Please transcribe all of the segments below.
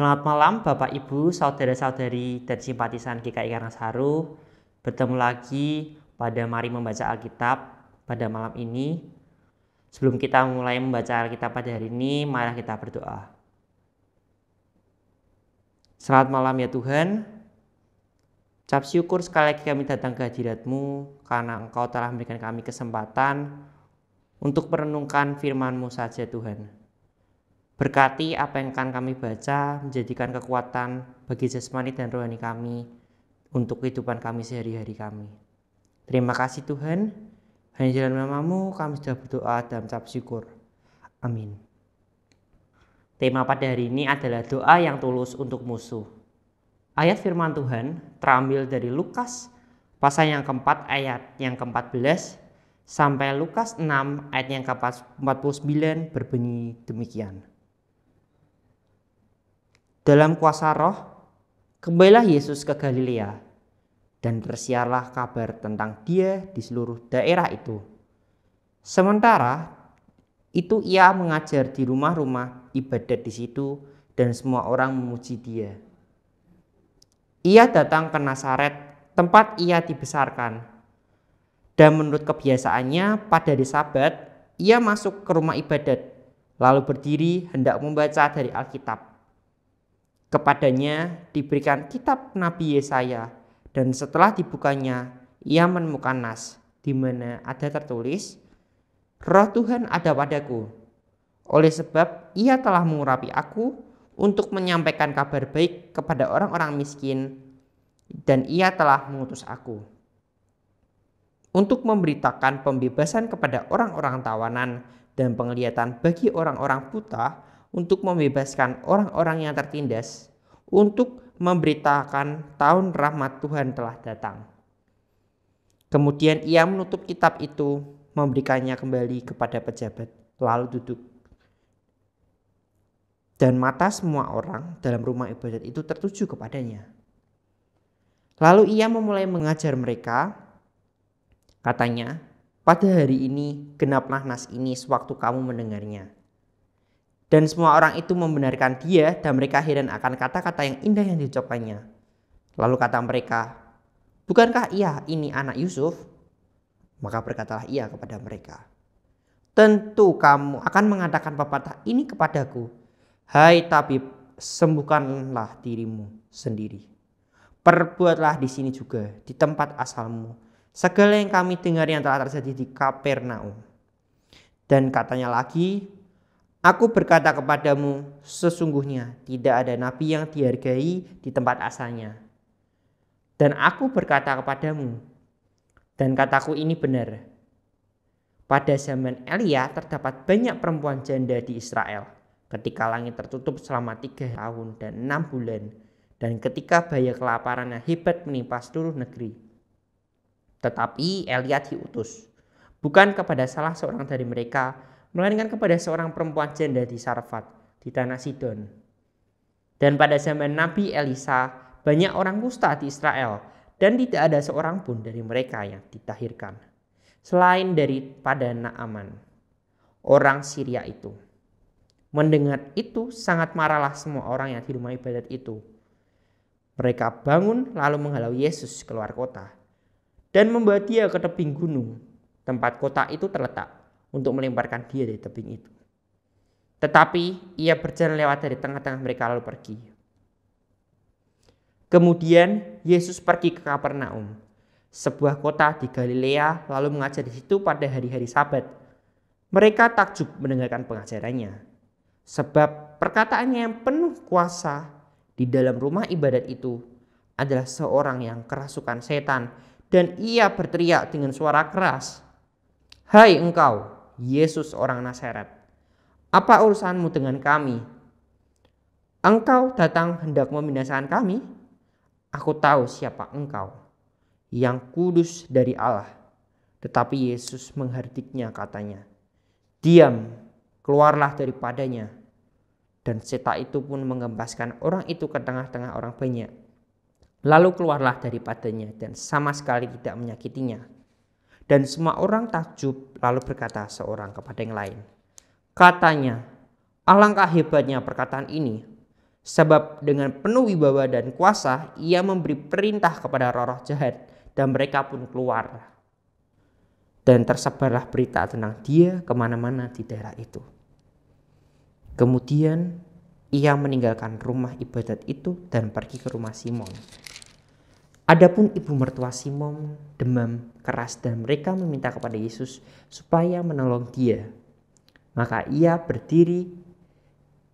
Selamat malam Bapak Ibu, saudara-saudari dan simpatisan GKI Karangsaru. Bertemu lagi pada Mari Membaca Alkitab pada malam ini. Sebelum kita mulai membaca Alkitab pada hari ini, marilah kita berdoa. Selamat malam ya Tuhan. Cap syukur sekali lagi kami datang ke hadiratmu karena Engkau telah memberikan kami kesempatan untuk merenungkan firman-Mu saja Tuhan. Berkati apa yang akan kami baca, menjadikan kekuatan bagi jasmani dan rohani kami untuk kehidupan kami sehari-hari kami. Terima kasih Tuhan, hanya jalan namamu kami sudah berdoa dan ucap syukur. Amin. Tema pada hari ini adalah doa yang tulus untuk musuh. Ayat firman Tuhan terambil dari Lukas pasal yang keempat ayat yang ke-14 sampai Lukas 6 ayat yang ke-49 berbunyi demikian dalam kuasa roh, kembalilah Yesus ke Galilea dan tersiarlah kabar tentang dia di seluruh daerah itu. Sementara itu ia mengajar di rumah-rumah ibadat di situ dan semua orang memuji dia. Ia datang ke Nasaret, tempat ia dibesarkan. Dan menurut kebiasaannya pada hari Sabat, ia masuk ke rumah ibadat, lalu berdiri hendak membaca dari Alkitab Kepadanya diberikan kitab Nabi Yesaya dan setelah dibukanya ia menemukan nas di mana ada tertulis Roh Tuhan ada padaku oleh sebab ia telah mengurapi aku untuk menyampaikan kabar baik kepada orang-orang miskin dan ia telah mengutus aku untuk memberitakan pembebasan kepada orang-orang tawanan dan penglihatan bagi orang-orang buta untuk membebaskan orang-orang yang tertindas untuk memberitakan tahun rahmat Tuhan telah datang. Kemudian ia menutup kitab itu, memberikannya kembali kepada pejabat, lalu duduk. Dan mata semua orang dalam rumah ibadat itu tertuju kepadanya. Lalu ia memulai mengajar mereka, katanya, pada hari ini genaplah nas ini sewaktu kamu mendengarnya dan semua orang itu membenarkan dia dan mereka heran akan kata-kata yang indah yang diucapkannya. Lalu kata mereka, Bukankah ia ini anak Yusuf? Maka berkatalah ia kepada mereka, Tentu kamu akan mengatakan pepatah ini kepadaku, Hai tabib, sembuhkanlah dirimu sendiri. Perbuatlah di sini juga, di tempat asalmu, segala yang kami dengar yang telah terjadi di Kapernaum. Dan katanya lagi, Aku berkata kepadamu, sesungguhnya tidak ada nabi yang dihargai di tempat asalnya. Dan aku berkata kepadamu, dan kataku ini benar. Pada zaman Elia terdapat banyak perempuan janda di Israel ketika langit tertutup selama tiga tahun dan enam bulan dan ketika bahaya kelaparan yang hebat menimpa seluruh negeri. Tetapi Elia diutus bukan kepada salah seorang dari mereka melainkan kepada seorang perempuan janda di Sarfat, di tanah Sidon. Dan pada zaman Nabi Elisa, banyak orang kusta di Israel, dan tidak ada seorang pun dari mereka yang ditahirkan, selain daripada Naaman, orang Syria itu. Mendengar itu sangat marahlah semua orang yang di rumah ibadat itu. Mereka bangun lalu menghalau Yesus keluar kota dan membawa dia ke tebing gunung tempat kota itu terletak untuk melemparkan dia dari tebing itu. Tetapi ia berjalan lewat dari tengah-tengah mereka lalu pergi. Kemudian Yesus pergi ke Kapernaum, sebuah kota di Galilea, lalu mengajar di situ pada hari-hari Sabat. Mereka takjub mendengarkan pengajarannya, sebab perkataannya yang penuh kuasa di dalam rumah ibadat itu adalah seorang yang kerasukan setan, dan ia berteriak dengan suara keras, "Hai engkau, Yesus orang Nasaret, Apa urusanmu dengan kami? Engkau datang hendak membinasakan kami? Aku tahu siapa engkau, yang kudus dari Allah. Tetapi Yesus menghardiknya katanya, Diam, keluarlah daripadanya. Dan setan itu pun mengembaskan orang itu ke tengah-tengah orang banyak. Lalu keluarlah daripadanya dan sama sekali tidak menyakitinya. Dan semua orang takjub Lalu berkata seorang kepada yang lain, katanya, alangkah hebatnya perkataan ini, sebab dengan penuh wibawa dan kuasa ia memberi perintah kepada roh-roh jahat dan mereka pun keluar. Dan tersebarlah berita tentang dia kemana-mana di daerah itu. Kemudian ia meninggalkan rumah ibadat itu dan pergi ke rumah Simon. Adapun ibu mertua Simon demam keras dan mereka meminta kepada Yesus supaya menolong dia. Maka ia berdiri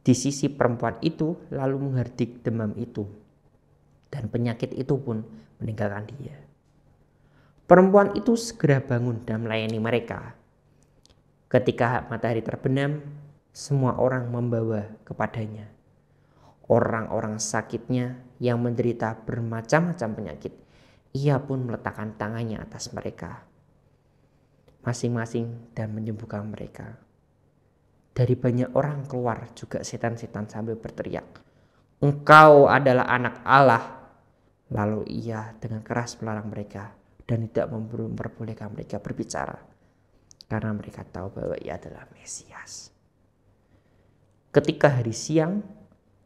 di sisi perempuan itu lalu menghardik demam itu. Dan penyakit itu pun meninggalkan dia. Perempuan itu segera bangun dan melayani mereka. Ketika matahari terbenam, semua orang membawa kepadanya orang-orang sakitnya yang menderita bermacam-macam penyakit. Ia pun meletakkan tangannya atas mereka masing-masing dan menyembuhkan mereka. Dari banyak orang keluar juga setan-setan sambil berteriak, "Engkau adalah anak Allah." Lalu ia dengan keras melarang mereka dan tidak memperbolehkan mereka berbicara karena mereka tahu bahwa ia adalah Mesias. Ketika hari siang,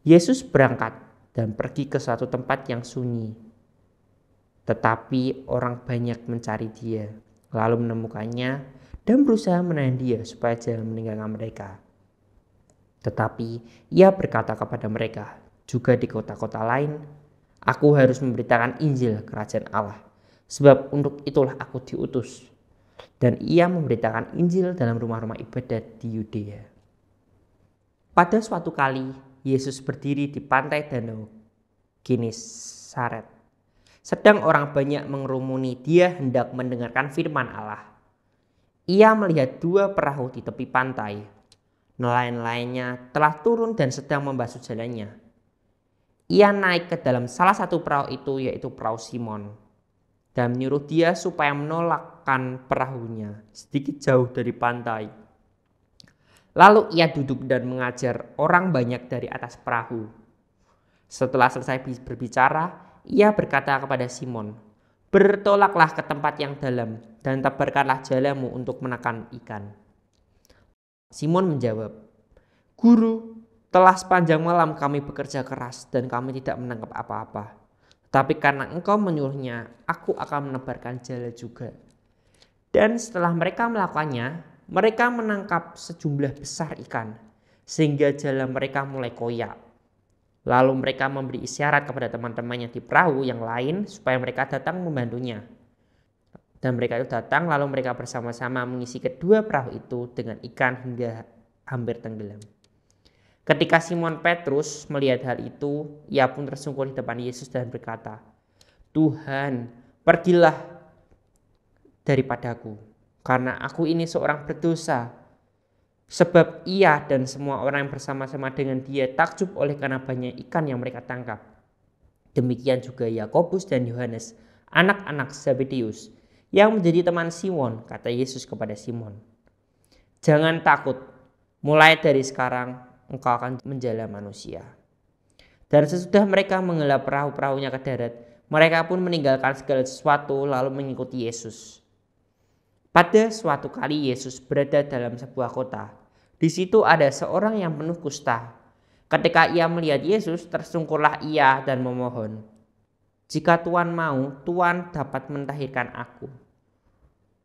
Yesus berangkat dan pergi ke suatu tempat yang sunyi. Tetapi orang banyak mencari dia, lalu menemukannya dan berusaha menahan dia supaya jangan meninggalkan mereka. Tetapi ia berkata kepada mereka, juga di kota-kota lain, aku harus memberitakan Injil kerajaan Allah, sebab untuk itulah aku diutus. Dan ia memberitakan Injil dalam rumah-rumah ibadat di Yudea. Pada suatu kali, Yesus berdiri di pantai danau Genesaret. Sedang orang banyak mengerumuni dia hendak mendengarkan firman Allah. Ia melihat dua perahu di tepi pantai. Nelayan nelayannya telah turun dan sedang membasuh jalannya. Ia naik ke dalam salah satu perahu itu yaitu perahu Simon dan menyuruh dia supaya menolakkan perahunya sedikit jauh dari pantai Lalu ia duduk dan mengajar orang banyak dari atas perahu. Setelah selesai berbicara, ia berkata kepada Simon, Bertolaklah ke tempat yang dalam dan tebarkanlah jalamu untuk menekan ikan. Simon menjawab, Guru, telah sepanjang malam kami bekerja keras dan kami tidak menangkap apa-apa. Tapi karena engkau menyuruhnya, aku akan menebarkan jala juga. Dan setelah mereka melakukannya, mereka menangkap sejumlah besar ikan, sehingga jalan mereka mulai koyak. Lalu mereka memberi isyarat kepada teman-temannya di perahu yang lain supaya mereka datang membantunya. Dan mereka itu datang lalu mereka bersama-sama mengisi kedua perahu itu dengan ikan hingga hampir tenggelam. Ketika Simon Petrus melihat hal itu, ia pun tersungkur di depan Yesus dan berkata, "Tuhan, pergilah daripadaku." karena aku ini seorang berdosa. Sebab ia dan semua orang yang bersama-sama dengan dia takjub oleh karena banyak ikan yang mereka tangkap. Demikian juga Yakobus dan Yohanes, anak-anak Zebedeus, yang menjadi teman Simon, kata Yesus kepada Simon. Jangan takut, mulai dari sekarang engkau akan menjala manusia. Dan sesudah mereka mengelap perahu-perahunya ke darat, mereka pun meninggalkan segala sesuatu lalu mengikuti Yesus. Pada suatu kali Yesus berada dalam sebuah kota. Di situ ada seorang yang penuh kusta. Ketika ia melihat Yesus, tersungkurlah ia dan memohon, "Jika Tuhan mau, Tuhan dapat mentahirkan aku."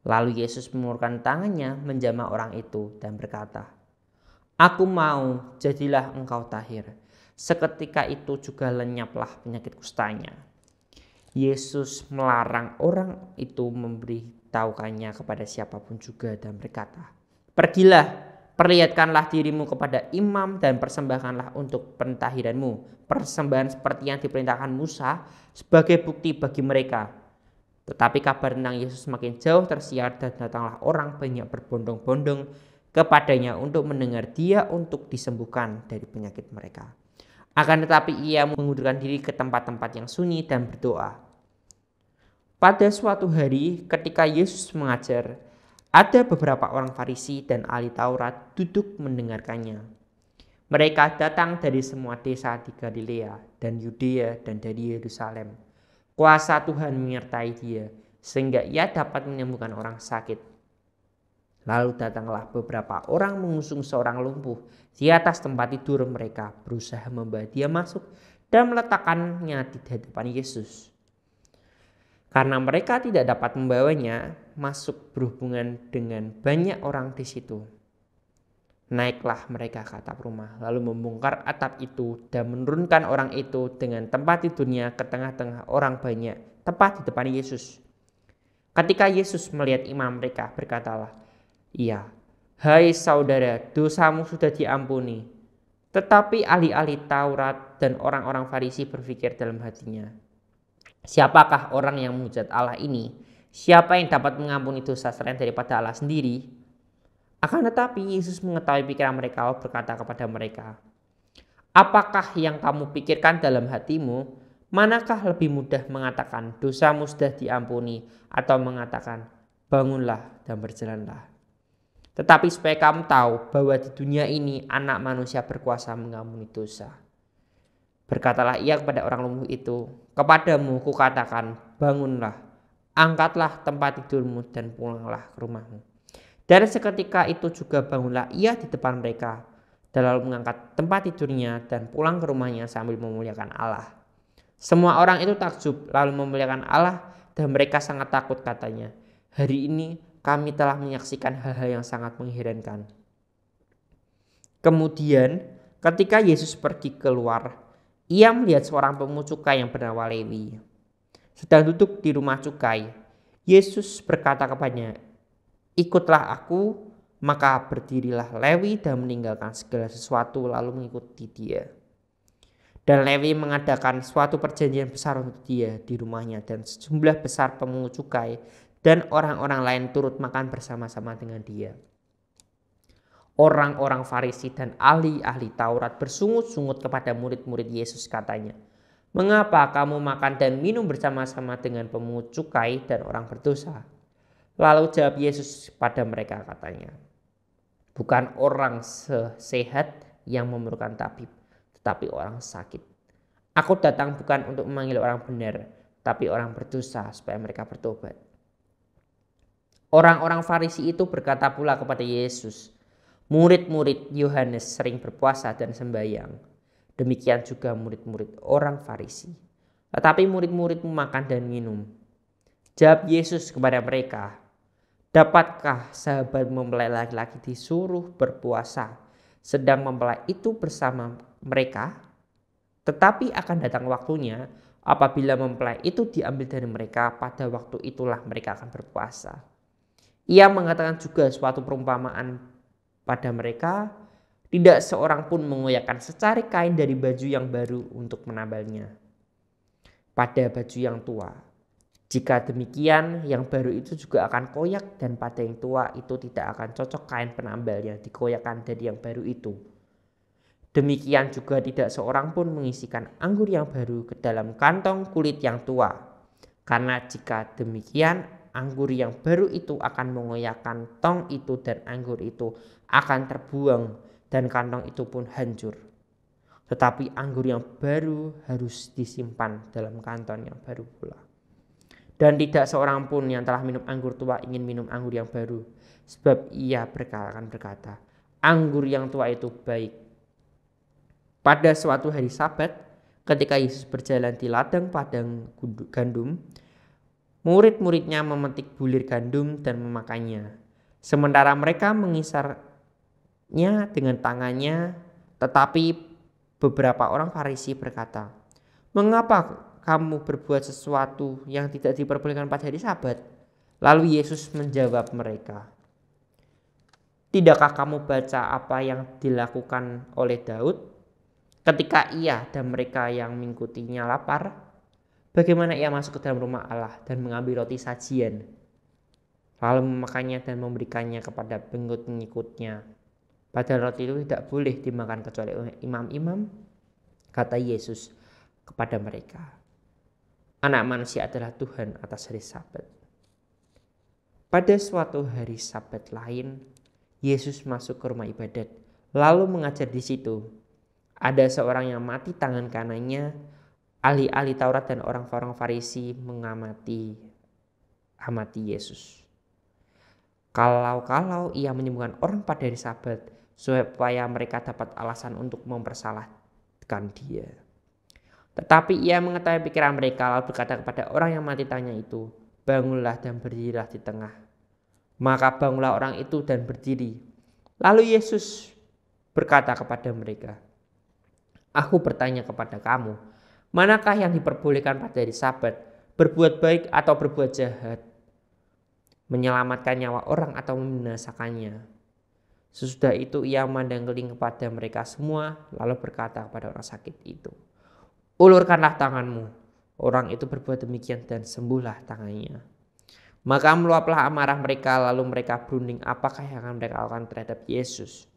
Lalu Yesus mengulurkan tangannya menjamah orang itu dan berkata, "Aku mau, jadilah engkau tahir." Seketika itu juga lenyaplah penyakit kustanya. Yesus melarang orang itu memberi tahukannya kepada siapapun juga dan berkata, Pergilah, perlihatkanlah dirimu kepada imam dan persembahkanlah untuk pentahiranmu. Persembahan seperti yang diperintahkan Musa sebagai bukti bagi mereka. Tetapi kabar tentang Yesus semakin jauh tersiar dan datanglah orang banyak berbondong-bondong kepadanya untuk mendengar dia untuk disembuhkan dari penyakit mereka. Akan tetapi ia mengundurkan diri ke tempat-tempat yang sunyi dan berdoa. Pada suatu hari, ketika Yesus mengajar, ada beberapa orang Farisi dan ahli Taurat duduk mendengarkannya. Mereka datang dari semua desa di Galilea dan Yudea dan dari Yerusalem. Kuasa Tuhan menyertai dia, sehingga ia dapat menyembuhkan orang sakit. Lalu datanglah beberapa orang mengusung seorang lumpuh di atas tempat tidur mereka, berusaha membawa dia masuk dan meletakkannya di hadapan Yesus. Karena mereka tidak dapat membawanya masuk berhubungan dengan banyak orang di situ. Naiklah mereka ke atap rumah, lalu membongkar atap itu dan menurunkan orang itu dengan tempat tidurnya ke tengah-tengah orang banyak, tepat di depan Yesus. Ketika Yesus melihat imam mereka, berkatalah, Iya, hai saudara, dosamu sudah diampuni. Tetapi ahli-ahli Taurat dan orang-orang Farisi berpikir dalam hatinya, Siapakah orang yang menghujat Allah ini? Siapa yang dapat mengampuni dosa selain daripada Allah sendiri? Akan tetapi Yesus mengetahui pikiran mereka lalu berkata kepada mereka, Apakah yang kamu pikirkan dalam hatimu? Manakah lebih mudah mengatakan dosamu sudah diampuni atau mengatakan bangunlah dan berjalanlah. Tetapi supaya kamu tahu bahwa di dunia ini anak manusia berkuasa mengampuni dosa. Berkatalah ia kepada orang lumpuh itu, kepadamu kukatakan, bangunlah, angkatlah tempat tidurmu dan pulanglah ke rumahmu. Dan seketika itu juga bangunlah ia di depan mereka, dan lalu mengangkat tempat tidurnya dan pulang ke rumahnya sambil memuliakan Allah. Semua orang itu takjub lalu memuliakan Allah dan mereka sangat takut katanya. Hari ini kami telah menyaksikan hal-hal yang sangat mengherankan. Kemudian ketika Yesus pergi keluar ia melihat seorang pemungut cukai yang bernama Lewi sedang duduk di rumah cukai. Yesus berkata kepadanya, "Ikutlah aku." Maka berdirilah Lewi dan meninggalkan segala sesuatu lalu mengikuti dia. Dan Lewi mengadakan suatu perjanjian besar untuk dia di rumahnya dan sejumlah besar pemungut cukai dan orang-orang lain turut makan bersama-sama dengan dia. Orang-orang Farisi dan ahli-ahli Taurat bersungut-sungut kepada murid-murid Yesus katanya, "Mengapa kamu makan dan minum bersama-sama dengan pemungut cukai dan orang berdosa?" Lalu jawab Yesus pada mereka katanya, "Bukan orang sehat yang memerlukan tabib, tetapi orang sakit. Aku datang bukan untuk memanggil orang benar, tapi orang berdosa supaya mereka bertobat." Orang-orang Farisi itu berkata pula kepada Yesus, Murid-murid Yohanes sering berpuasa dan sembahyang. Demikian juga murid-murid orang Farisi. Tetapi murid murid memakan dan minum. Jawab Yesus kepada mereka, Dapatkah sahabat mempelai laki-laki disuruh berpuasa sedang mempelai itu bersama mereka? Tetapi akan datang waktunya apabila mempelai itu diambil dari mereka pada waktu itulah mereka akan berpuasa. Ia mengatakan juga suatu perumpamaan pada mereka. Tidak seorang pun mengoyakkan secari kain dari baju yang baru untuk menambalnya pada baju yang tua. Jika demikian, yang baru itu juga akan koyak dan pada yang tua itu tidak akan cocok kain penambal penambalnya dikoyakkan dari yang baru itu. Demikian juga tidak seorang pun mengisikan anggur yang baru ke dalam kantong kulit yang tua. Karena jika demikian, anggur yang baru itu akan mengoyakkan tong itu dan anggur itu akan terbuang dan kantong itu pun hancur. Tetapi anggur yang baru harus disimpan dalam kantong yang baru pula. Dan tidak seorang pun yang telah minum anggur tua ingin minum anggur yang baru, sebab ia akan berkata, anggur yang tua itu baik. Pada suatu hari Sabat, ketika Yesus berjalan di ladang padang gandum, murid-muridnya memetik bulir gandum dan memakannya. Sementara mereka mengisar nya dengan tangannya, tetapi beberapa orang Farisi berkata, "Mengapa kamu berbuat sesuatu yang tidak diperbolehkan pada hari Sabat?" Lalu Yesus menjawab mereka, "Tidakkah kamu baca apa yang dilakukan oleh Daud ketika ia dan mereka yang mengikutinya lapar? Bagaimana ia masuk ke dalam rumah Allah dan mengambil roti sajian, lalu memakannya dan memberikannya kepada pengikut-pengikutnya?" Padahal roti itu tidak boleh dimakan kecuali imam-imam, kata Yesus kepada mereka. Anak manusia adalah Tuhan atas hari sabat. Pada suatu hari sabat lain, Yesus masuk ke rumah ibadat, lalu mengajar di situ. Ada seorang yang mati tangan kanannya, ahli-ahli Taurat dan orang-orang Farisi mengamati amati Yesus. Kalau-kalau ia menyembuhkan orang pada hari sabat, supaya mereka dapat alasan untuk mempersalahkan dia. Tetapi ia mengetahui pikiran mereka lalu berkata kepada orang yang mati tanya itu, bangunlah dan berdirilah di tengah. Maka bangunlah orang itu dan berdiri. Lalu Yesus berkata kepada mereka, Aku bertanya kepada kamu, manakah yang diperbolehkan pada hari sabat, berbuat baik atau berbuat jahat, menyelamatkan nyawa orang atau membinasakannya? Sesudah itu ia mandang keling kepada mereka semua, lalu berkata kepada orang sakit itu, Ulurkanlah tanganmu. Orang itu berbuat demikian dan sembuhlah tangannya. Maka meluaplah amarah mereka, lalu mereka berunding apakah yang akan mereka lakukan terhadap Yesus.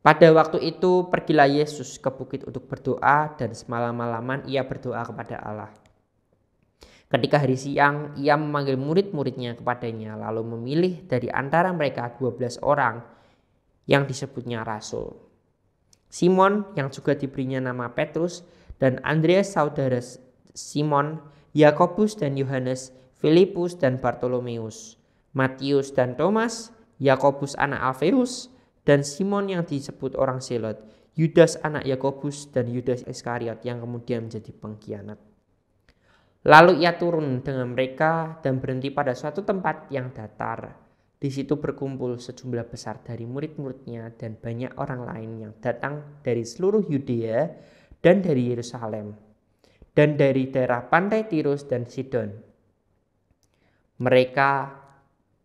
Pada waktu itu pergilah Yesus ke bukit untuk berdoa dan semalam-malaman ia berdoa kepada Allah. Ketika hari siang, ia memanggil murid-muridnya kepadanya, lalu memilih dari antara mereka 12 orang yang disebutnya rasul. Simon yang juga diberinya nama Petrus dan Andreas saudara Simon, Yakobus dan Yohanes, Filipus dan Bartolomeus, Matius dan Thomas, Yakobus anak Alfeus dan Simon yang disebut orang Selot, Yudas anak Yakobus dan Yudas Iskariot yang kemudian menjadi pengkhianat. Lalu ia turun dengan mereka dan berhenti pada suatu tempat yang datar. Di situ berkumpul sejumlah besar dari murid-muridnya dan banyak orang lain yang datang dari seluruh Yudea dan dari Yerusalem, dan dari daerah pantai Tirus dan Sidon. Mereka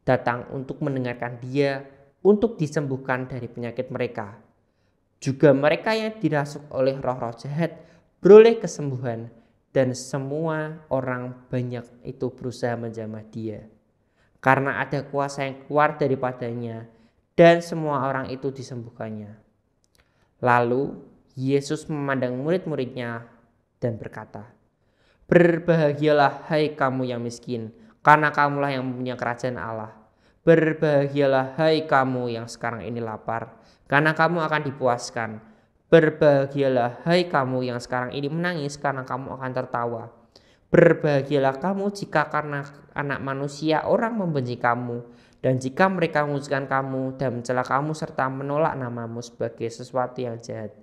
datang untuk mendengarkan dia untuk disembuhkan dari penyakit mereka. Juga mereka yang dirasuk oleh roh-roh jahat beroleh kesembuhan dan semua orang banyak itu berusaha menjamah dia karena ada kuasa yang keluar daripadanya dan semua orang itu disembuhkannya. Lalu Yesus memandang murid-muridnya dan berkata, Berbahagialah hai kamu yang miskin, karena kamulah yang mempunyai kerajaan Allah. Berbahagialah hai kamu yang sekarang ini lapar, karena kamu akan dipuaskan. Berbahagialah hai kamu yang sekarang ini menangis karena kamu akan tertawa. Berbahagialah kamu jika karena anak manusia orang membenci kamu dan jika mereka memusuhkan kamu dan mencela kamu serta menolak namamu sebagai sesuatu yang jahat.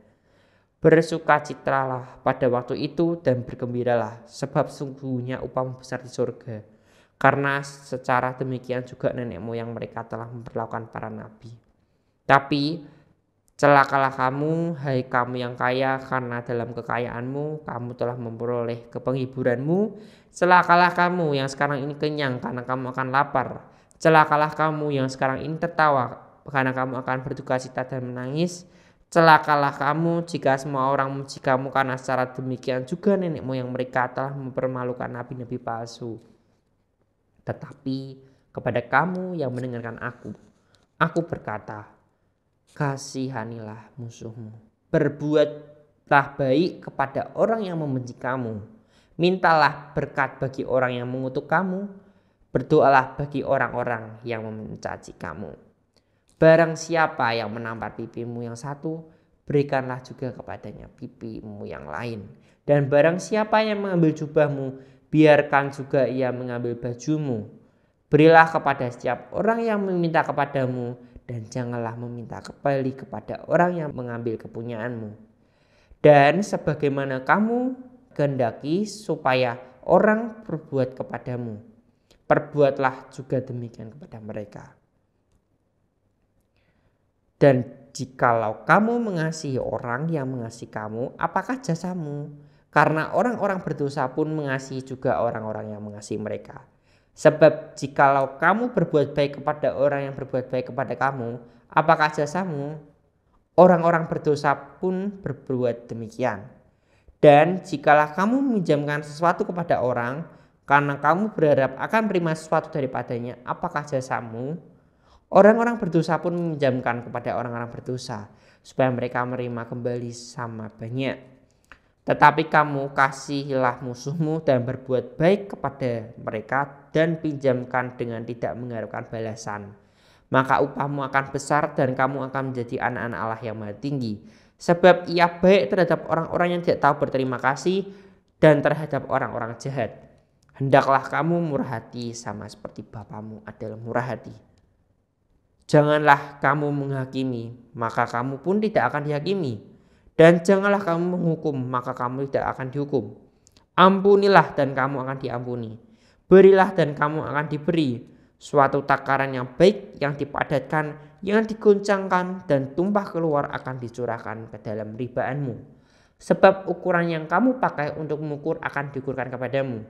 Bersukacitalah pada waktu itu dan bergembiralah sebab sungguhnya upahmu besar di surga. Karena secara demikian juga nenek moyang mereka telah memperlakukan para nabi. Tapi Celakalah kamu, hai kamu yang kaya, karena dalam kekayaanmu kamu telah memperoleh kepenghiburanmu. Celakalah kamu yang sekarang ini kenyang, karena kamu akan lapar. Celakalah kamu yang sekarang ini tertawa, karena kamu akan berduka cita dan menangis. Celakalah kamu jika semua orang memuji kamu karena secara demikian juga nenek moyang mereka telah mempermalukan nabi-nabi palsu. Tetapi kepada kamu yang mendengarkan aku, aku berkata, Kasihanilah musuhmu. Berbuatlah baik kepada orang yang membenci kamu. Mintalah berkat bagi orang yang mengutuk kamu. Berdoalah bagi orang-orang yang mencaci kamu. Barang siapa yang menampar pipimu yang satu, berikanlah juga kepadanya pipimu yang lain. Dan barang siapa yang mengambil jubahmu, biarkan juga ia mengambil bajumu. Berilah kepada setiap orang yang meminta kepadamu, dan janganlah meminta kembali kepada orang yang mengambil kepunyaanmu. Dan sebagaimana kamu kehendaki supaya orang berbuat kepadamu, perbuatlah juga demikian kepada mereka. Dan jikalau kamu mengasihi orang yang mengasihi kamu, apakah jasamu? Karena orang-orang berdosa pun mengasihi juga orang-orang yang mengasihi mereka. Sebab jikalau kamu berbuat baik kepada orang yang berbuat baik kepada kamu, apakah jasamu? Orang-orang berdosa pun berbuat demikian. Dan jikalau kamu meminjamkan sesuatu kepada orang, karena kamu berharap akan menerima sesuatu daripadanya, apakah jasamu? Orang-orang berdosa pun meminjamkan kepada orang-orang berdosa, supaya mereka menerima kembali sama banyak. Tetapi kamu kasihilah musuhmu dan berbuat baik kepada mereka dan pinjamkan dengan tidak mengharapkan balasan. Maka upahmu akan besar dan kamu akan menjadi anak-anak Allah yang maha tinggi. Sebab ia baik terhadap orang-orang yang tidak tahu berterima kasih dan terhadap orang-orang jahat. Hendaklah kamu murah hati sama seperti Bapamu adalah murah hati. Janganlah kamu menghakimi, maka kamu pun tidak akan dihakimi dan janganlah kamu menghukum, maka kamu tidak akan dihukum. Ampunilah dan kamu akan diampuni. Berilah dan kamu akan diberi. Suatu takaran yang baik, yang dipadatkan, yang diguncangkan dan tumpah keluar akan dicurahkan ke dalam ribaanmu. Sebab ukuran yang kamu pakai untuk mengukur akan diukurkan kepadamu.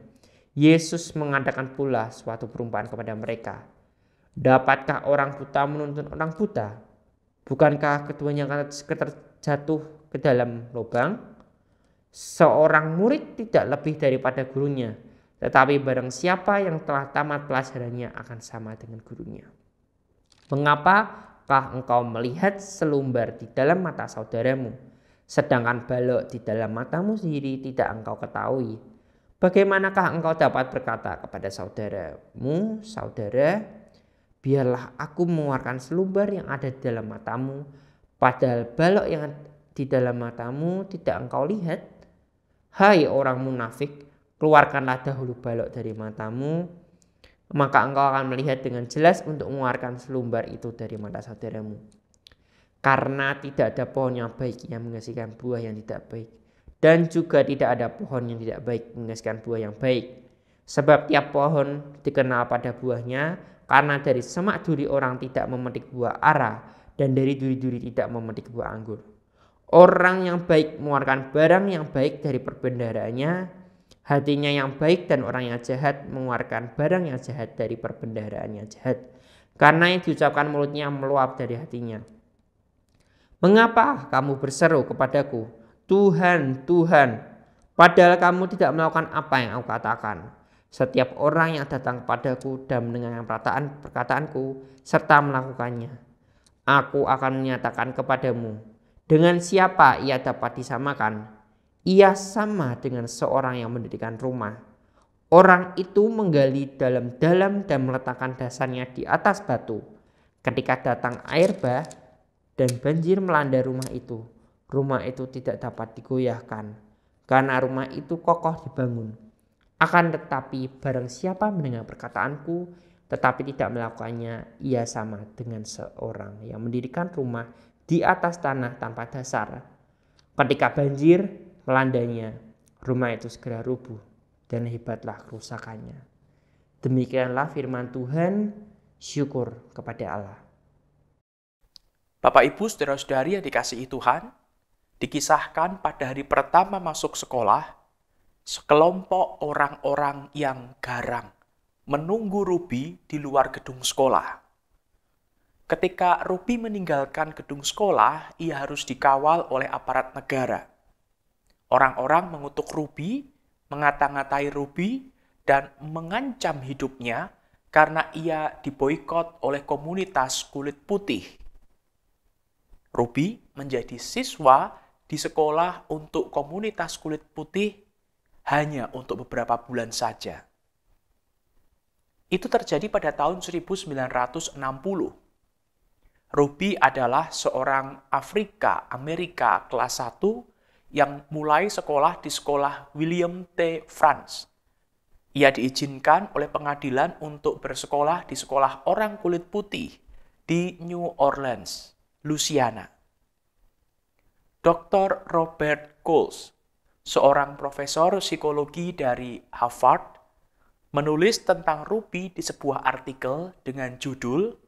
Yesus mengadakan pula suatu perumpamaan kepada mereka. Dapatkah orang buta menuntun orang buta? Bukankah keduanya akan jatuh? ke dalam lubang, seorang murid tidak lebih daripada gurunya, tetapi barang siapa yang telah tamat pelajarannya akan sama dengan gurunya. Mengapakah engkau melihat selumbar di dalam mata saudaramu, sedangkan balok di dalam matamu sendiri tidak engkau ketahui? Bagaimanakah engkau dapat berkata kepada saudaramu, saudara, biarlah aku mengeluarkan selumbar yang ada di dalam matamu, padahal balok yang di dalam matamu tidak engkau lihat? Hai orang munafik, keluarkanlah dahulu balok dari matamu, maka engkau akan melihat dengan jelas untuk mengeluarkan selumbar itu dari mata saudaramu. Karena tidak ada pohon yang baik yang menghasilkan buah yang tidak baik, dan juga tidak ada pohon yang tidak baik menghasilkan buah yang baik. Sebab tiap pohon dikenal pada buahnya, karena dari semak duri orang tidak memetik buah arah, dan dari duri-duri tidak memetik buah anggur. Orang yang baik mengeluarkan barang yang baik dari perbendaharaannya, hatinya yang baik dan orang yang jahat mengeluarkan barang yang jahat dari perbendaharaannya jahat. Karena yang diucapkan mulutnya meluap dari hatinya. Mengapa kamu berseru kepadaku, Tuhan, Tuhan, padahal kamu tidak melakukan apa yang aku katakan? Setiap orang yang datang kepadaku dan mendengarkan perkataan perkataanku serta melakukannya, aku akan menyatakan kepadamu, dengan siapa ia dapat disamakan? Ia sama dengan seorang yang mendirikan rumah. Orang itu menggali dalam-dalam dan meletakkan dasarnya di atas batu. Ketika datang air bah dan banjir melanda rumah itu, rumah itu tidak dapat digoyahkan karena rumah itu kokoh dibangun. Akan tetapi barang siapa mendengar perkataanku tetapi tidak melakukannya, ia sama dengan seorang yang mendirikan rumah di atas tanah tanpa dasar. Ketika banjir melandanya, rumah itu segera rubuh dan hebatlah kerusakannya. Demikianlah firman Tuhan, syukur kepada Allah. Bapak Ibu saudara-saudari yang dikasihi Tuhan, dikisahkan pada hari pertama masuk sekolah, sekelompok orang-orang yang garang menunggu Ruby di luar gedung sekolah. Ketika Ruby meninggalkan gedung sekolah, ia harus dikawal oleh aparat negara. Orang-orang mengutuk Ruby, mengata-ngatai Ruby, dan mengancam hidupnya karena ia diboykot oleh komunitas kulit putih. Ruby menjadi siswa di sekolah untuk komunitas kulit putih hanya untuk beberapa bulan saja. Itu terjadi pada tahun 1960 Ruby adalah seorang Afrika Amerika kelas 1 yang mulai sekolah di sekolah William T. France. Ia diizinkan oleh pengadilan untuk bersekolah di sekolah orang kulit putih di New Orleans, Louisiana. Dr. Robert Coles, seorang profesor psikologi dari Harvard, menulis tentang Ruby di sebuah artikel dengan judul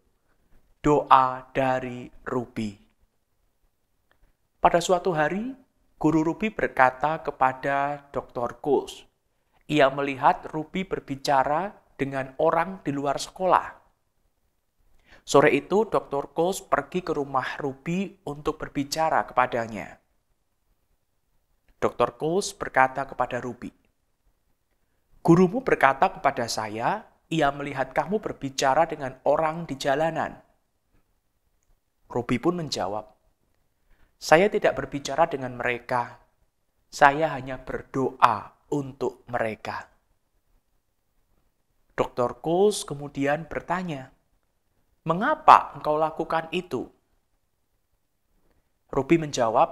doa dari Rubi. Pada suatu hari, Guru Rubi berkata kepada Dr. Kus, ia melihat Rubi berbicara dengan orang di luar sekolah. Sore itu, Dr. Kus pergi ke rumah Ruby untuk berbicara kepadanya. Dr. Kus berkata kepada Ruby, Gurumu berkata kepada saya, ia melihat kamu berbicara dengan orang di jalanan. Robi pun menjawab, "Saya tidak berbicara dengan mereka. Saya hanya berdoa untuk mereka." Dr. Coles kemudian bertanya, "Mengapa engkau lakukan itu?" Robi menjawab,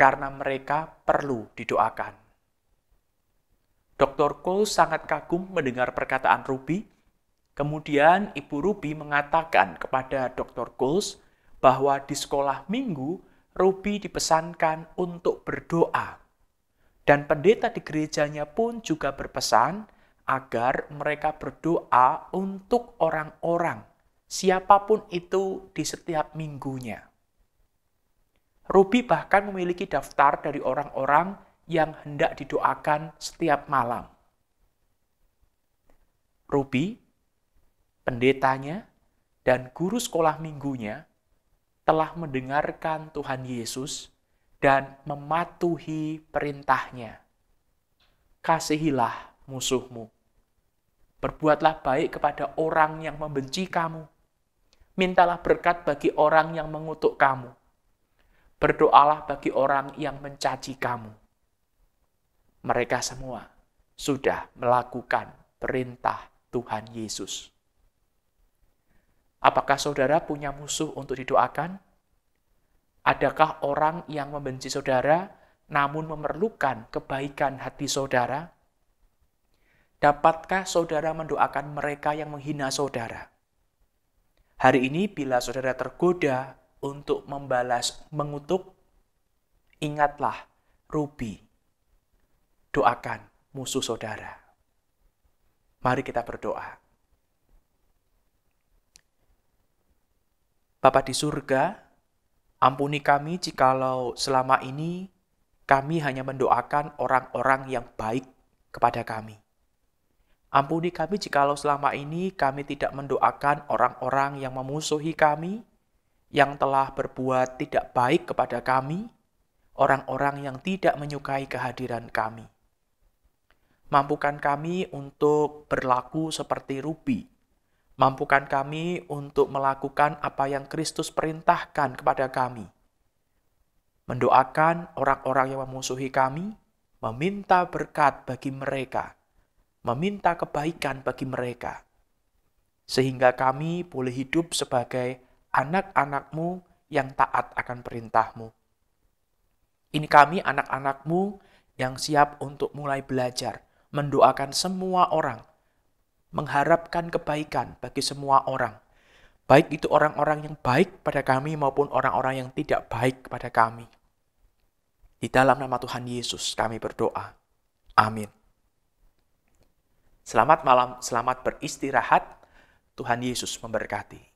"Karena mereka perlu didoakan." Dr. Coles sangat kagum mendengar perkataan Ruby. Kemudian Ibu Ruby mengatakan kepada Dr. Coles bahwa di sekolah minggu Ruby dipesankan untuk berdoa. Dan pendeta di gerejanya pun juga berpesan agar mereka berdoa untuk orang-orang, siapapun itu di setiap minggunya. Ruby bahkan memiliki daftar dari orang-orang yang hendak didoakan setiap malam. Ruby, pendetanya, dan guru sekolah minggunya telah mendengarkan Tuhan Yesus dan mematuhi perintahnya. Kasihilah musuhmu. Berbuatlah baik kepada orang yang membenci kamu. Mintalah berkat bagi orang yang mengutuk kamu. Berdoalah bagi orang yang mencaci kamu. Mereka semua sudah melakukan perintah Tuhan Yesus. Apakah saudara punya musuh untuk didoakan? Adakah orang yang membenci saudara namun memerlukan kebaikan hati saudara? Dapatkah saudara mendoakan mereka yang menghina saudara? Hari ini bila saudara tergoda untuk membalas mengutuk, ingatlah Rubi. Doakan musuh saudara. Mari kita berdoa. Bapa di surga, ampuni kami jikalau selama ini kami hanya mendoakan orang-orang yang baik kepada kami. Ampuni kami jikalau selama ini kami tidak mendoakan orang-orang yang memusuhi kami, yang telah berbuat tidak baik kepada kami, orang-orang yang tidak menyukai kehadiran kami. Mampukan kami untuk berlaku seperti Rubi, Mampukan kami untuk melakukan apa yang Kristus perintahkan kepada kami. Mendoakan orang-orang yang memusuhi kami, meminta berkat bagi mereka, meminta kebaikan bagi mereka, sehingga kami boleh hidup sebagai anak-anakmu yang taat akan perintahmu. Ini kami anak-anakmu yang siap untuk mulai belajar, mendoakan semua orang, mengharapkan kebaikan bagi semua orang. Baik itu orang-orang yang baik pada kami maupun orang-orang yang tidak baik pada kami. Di dalam nama Tuhan Yesus kami berdoa. Amin. Selamat malam, selamat beristirahat. Tuhan Yesus memberkati.